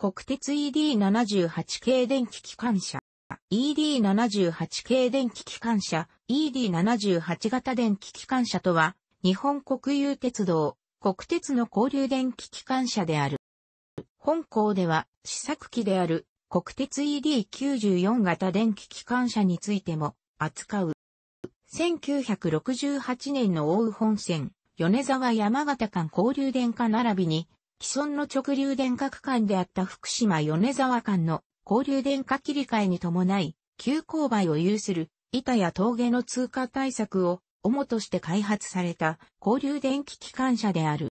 国鉄 ED78 系電気機関車、ED78 系電気機関車、ED78 型電気機関車とは、日本国有鉄道、国鉄の交流電気機関車である。本校では、試作機である国鉄 ED94 型電気機関車についても扱う。1968年の大宇本線、米沢山形間交流電化並びに、既存の直流電化区間であった福島米沢間の交流電化切り替えに伴い、急勾配を有する板や峠の通過対策を主として開発された交流電気機関車である。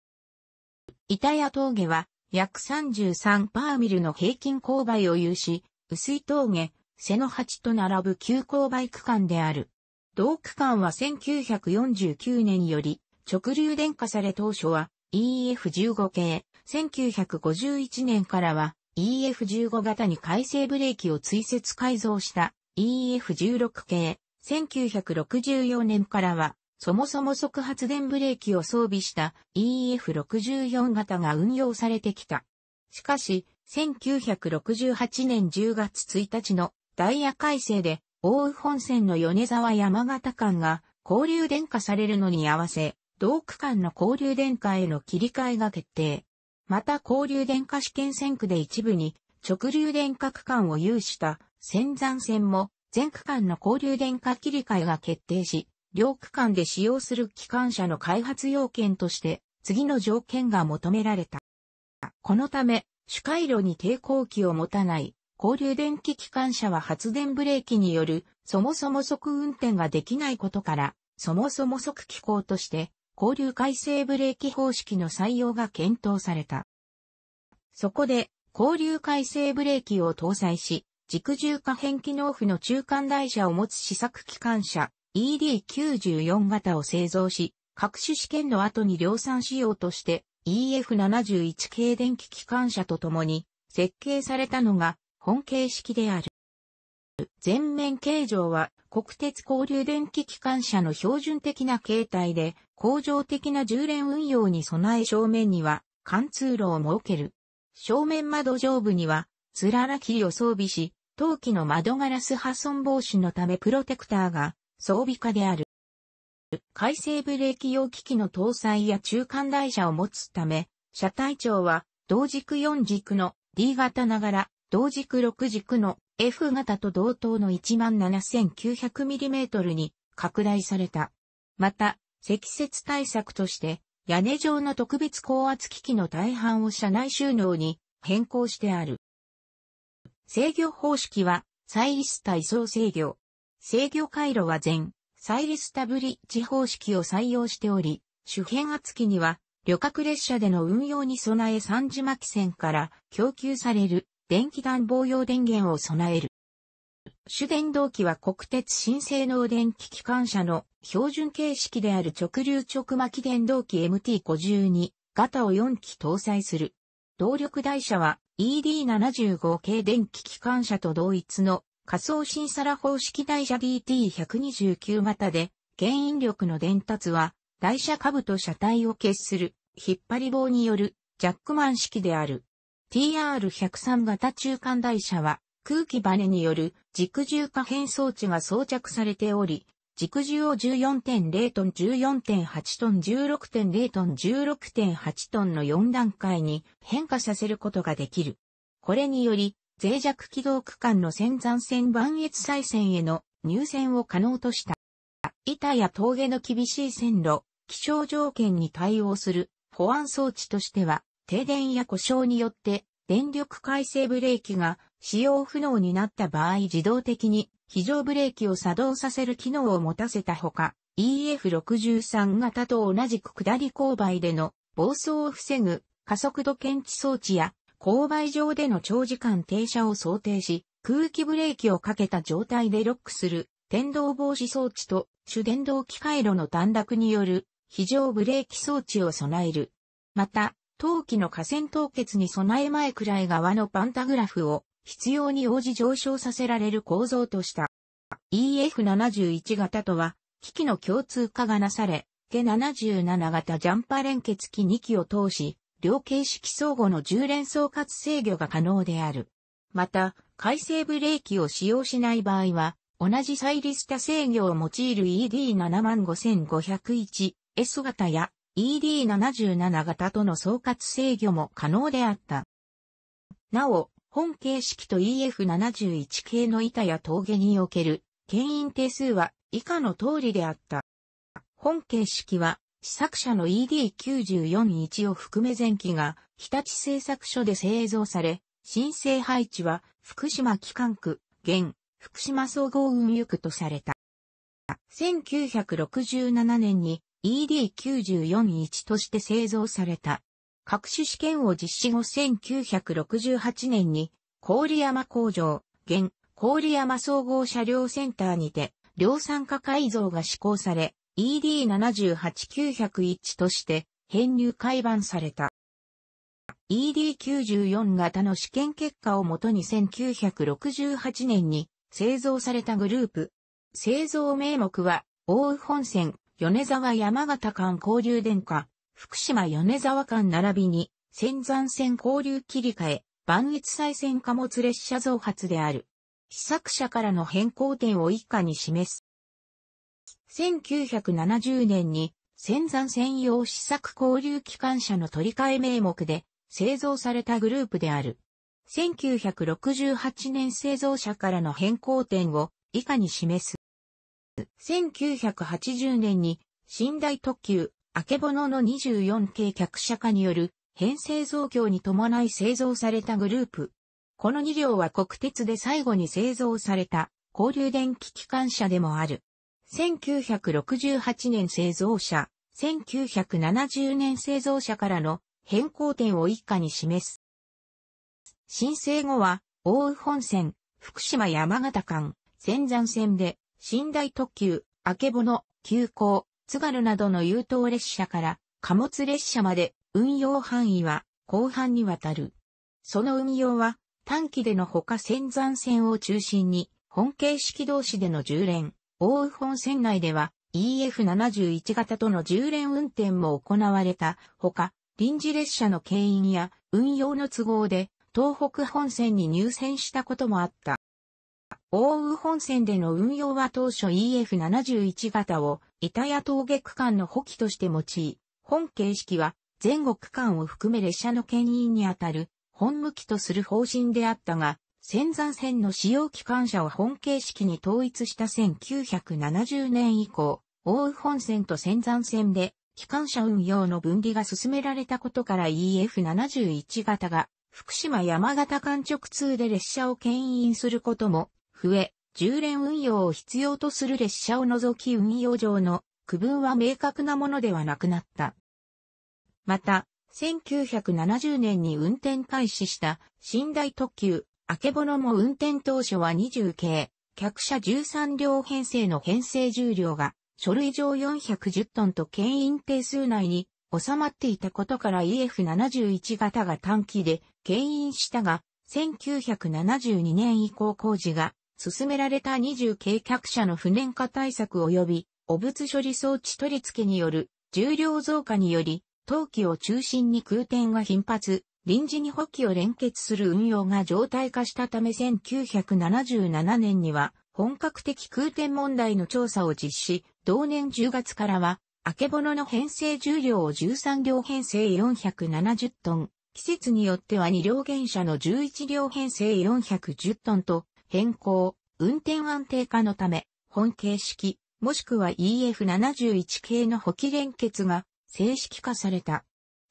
板や峠は約33パーミルの平均勾配を有し、薄い峠、瀬の八と並ぶ急勾配区間である。同区間は1949年より直流電化され当初は EF15 系1951年からは EF15 型に改正ブレーキを追跡改造した EF16 系。1964年からは、そもそも即発電ブレーキを装備した EF64 型が運用されてきた。しかし、1968年10月1日のダイヤ改正で、大宇本線の米沢山形間が交流電化されるのに合わせ、同区間の交流電化への切り替えが決定。また交流電化試験線区で一部に直流電化区間を有した仙山線も全区間の交流電化切り替えが決定し、両区間で使用する機関車の開発要件として次の条件が求められた。このため、主回路に抵抗器を持たない交流電気機関車は発電ブレーキによるそもそも即運転ができないことから、そもそも即機構として交流改正ブレーキ方式の採用が検討された。そこで、交流改正ブレーキを搭載し、軸重可変機能負の中間台車を持つ試作機関車 ED94 型を製造し、各種試験の後に量産仕様として EF71 系電気機関車と共に設計されたのが本形式である。全面形状は国鉄交流電気機関車の標準的な形態で、工場的な充電運用に備え正面には貫通路を設ける。正面窓上部には、つらら切りを装備し、陶器の窓ガラス破損防止のためプロテクターが装備化である。回生ブレーキ用機器の搭載や中間台車を持つため、車体長は同軸4軸の D 型ながら同軸6軸の F 型と同等の 17900mm に拡大された。また、積雪対策として、屋根上の特別高圧機器の大半を車内収納に変更してある。制御方式は、サイリスタ位相制御。制御回路は全、サイリスタブリッジ方式を採用しており、周辺圧機には、旅客列車での運用に備え三字巻線から供給される電気暖房用電源を備える。主電動機は国鉄新性能電気機関車の標準形式である直流直巻電動機 MT52 型を4機搭載する。動力台車は ED75 系電気機関車と同一の仮想新皿方式台車 DT129 型で原引力の伝達は台車下部と車体を結する引っ張り棒によるジャックマン式である。TR103 型中間台車は空気バネによる軸重可変装置が装着されており、軸重を14.0トン、14.8トン、16.0トン、16.8トンの4段階に変化させることができる。これにより、脆弱軌道区間の先山線磐越西線への入線を可能とした。板や峠の厳しい線路、気象条件に対応する保安装置としては、停電や故障によって電力回生ブレーキが使用不能になった場合自動的に非常ブレーキを作動させる機能を持たせたほか、EF63 型と同じく下り勾配での暴走を防ぐ加速度検知装置や勾配上での長時間停車を想定し、空気ブレーキをかけた状態でロックする電動防止装置と主電動機回路の短絡による非常ブレーキ装置を備える。また、冬季の河川凍結に備え前くらい側のパンタグラフを必要に応じ上昇させられる構造とした。EF71 型とは、機器の共通化がなされ、ケ77型ジャンパ連結機2機を通し、両形式相互の重連装かつ制御が可能である。また、回生ブレーキを使用しない場合は、同じサイリスタ制御を用いる ED75501S 型や ED77 型との総括制御も可能であった。なお、本形式と EF71 系の板や峠における牽引定数は以下の通りであった。本形式は試作車の ED941 を含め前期が日立製作所で製造され、申請配置は福島機関区、現、福島総合運輸区とされた。1967年に ED941 として製造された。各種試験を実施後1968年に、郡山工場、現、郡山総合車両センターにて、量産化改造が施行され、ED78901 として編入改版された。ED94 型の試験結果をもとに1968年に製造されたグループ。製造名目は、大本線、米沢山形間交流電化、福島米沢間並びに、仙山線交流切り替え、万越再線貨物列車増発である。試作者からの変更点を以下に示す。1970年に、仙山専用試作交流機関車の取り替え名目で、製造されたグループである。1968年製造車からの変更点を以下に示す。1980年に、寝台特急、あけぼのの24系客車化による、編成増強に伴い製造されたグループ。この2両は国鉄で最後に製造された、交流電気機関車でもある。1968年製造車、1970年製造車からの変更点を一家に示す。申請後は、大羽本線、福島山形間、仙山線で寝台特急、あけぼの、急行、津軽などの優等列車から貨物列車まで運用範囲は広範にわたる。その運用は短期でのほか仙山線を中心に本形式同士での10連、大宇本線内では EF71 型との10連運転も行われたほか、臨時列車の経員や運用の都合で東北本線に入線したこともあった。大宇本線での運用は当初 EF71 型を板谷峠区間の補機として用い、本形式は全国区間を含め列車の牽引にあたる本向きとする方針であったが、仙山線の使用機関車を本形式に統一した1970年以降、大宇本線と仙山線で機関車運用の分離が進められたことから EF71 型が福島山形間直通で列車を牽引することも増え、充電運用を必要とする列車を除き運用上の区分は明確なものではなくなった。また、1970年に運転開始した寝台特急、あけぼのも運転当初は20系、客車13両編成の編成重量が、書類上410トンと牽引定数内に収まっていたことから EF71 型が短期で牽引したが、1972年以降工事が進められた20計画者の不燃化対策及び汚物処理装置取り付けによる重量増加により、冬季を中心に空転が頻発、臨時に補給を連結する運用が常態化したため1977年には本格的空転問題の調査を実施、同年10月からは、あけぼのの編成重量を13両編成470トン、季節によっては2両原車の11両編成410トンと変更、運転安定化のため、本形式、もしくは EF71 系の補機連結が正式化された。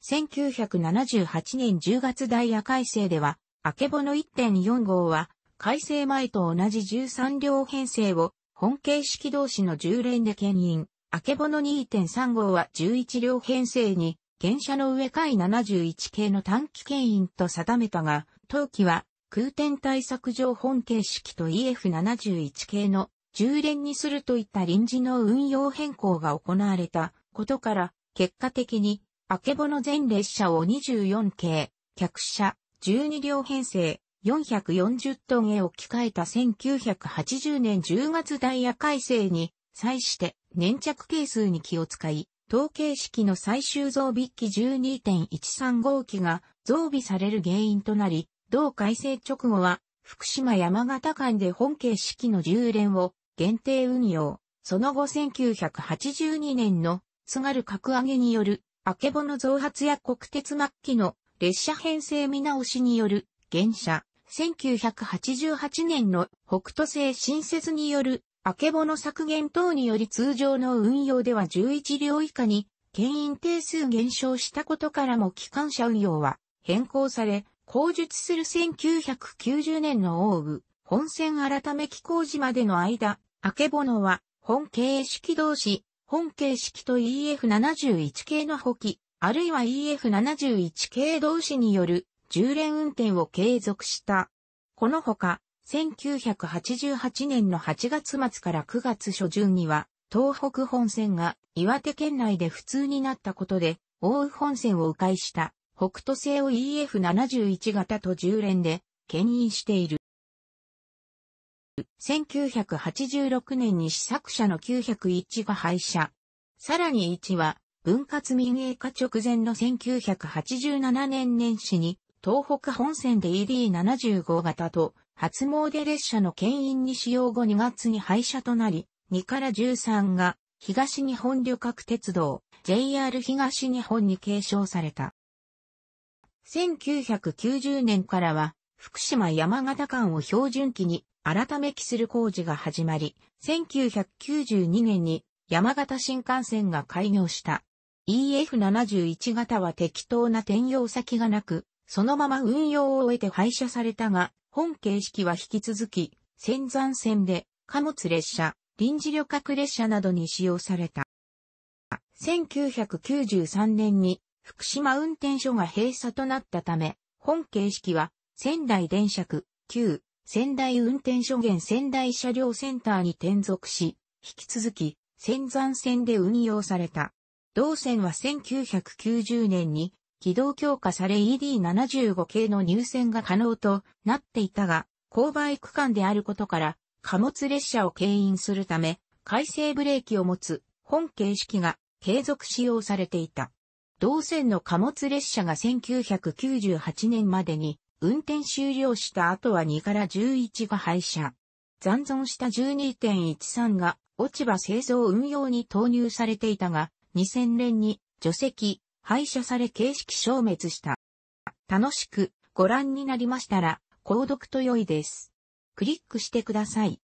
1978年10月ダイヤ改正では、アケボの1.4号は、改正前と同じ13両編成を、本形式同士の10連で牽引、アケボの2.3号は11両編成に、原車の上階71系の短期牽引と定めたが、当期は空転対策上本形式と EF71 系の従連にするといった臨時の運用変更が行われたことから、結果的に、あけぼの全列車を24系、客車、12両編成、440トンへ置き換えた1980年10月ダイヤ改正に際して粘着係数に気を使い、統計式の最終増備機12.135機が増備される原因となり、同改正直後は、福島山形間で本形式の10連を限定運用。その後1982年の津軽格上げによる、あけぼの増発や国鉄末期の列車編成見直しによる、現車、1988年の北斗星新設による、あけぼの削減等により通常の運用では11両以下に、牽引定数減少したことからも機関車運用は変更され、工述する1990年の大部、本線改め機構時までの間、明けぼのは、本形式同士、本形式と EF71 系の補機、あるいは EF71 系同士による重連運転を継続した。このほか、1988年の8月末から9月初旬には、東北本線が岩手県内で普通になったことで、大宇本線を迂回した北斗星を EF71 型と10連で牽引している。1986年に試作車の901が廃車。さらに1は分割民営化直前の1987年年始に東北本線で ED75 型と初詣列車の牽引に使用後2月に廃車となり、2から13が東日本旅客鉄道 JR 東日本に継承された。1990年からは、福島山形間を標準機に改め期する工事が始まり、1992年に山形新幹線が開業した。EF71 型は適当な転用先がなく、そのまま運用を終えて廃車されたが、本形式は引き続き、仙山線で貨物列車、臨時旅客列車などに使用された。1993年に福島運転所が閉鎖となったため、本形式は仙台電車区、旧仙台運転所現仙台車両センターに転属し、引き続き仙山線で運用された。同線は1990年に軌道強化され ED75 系の入線が可能となっていたが、勾配区間であることから貨物列車を牽引するため、改正ブレーキを持つ本形式が継続使用されていた。同線の貨物列車が1998年までに運転終了した後は2から11が廃車。残存した12.13が落ち葉製造運用に投入されていたが、2000年に除籍、廃車され形式消滅した。楽しくご覧になりましたら、購読と良いです。クリックしてください。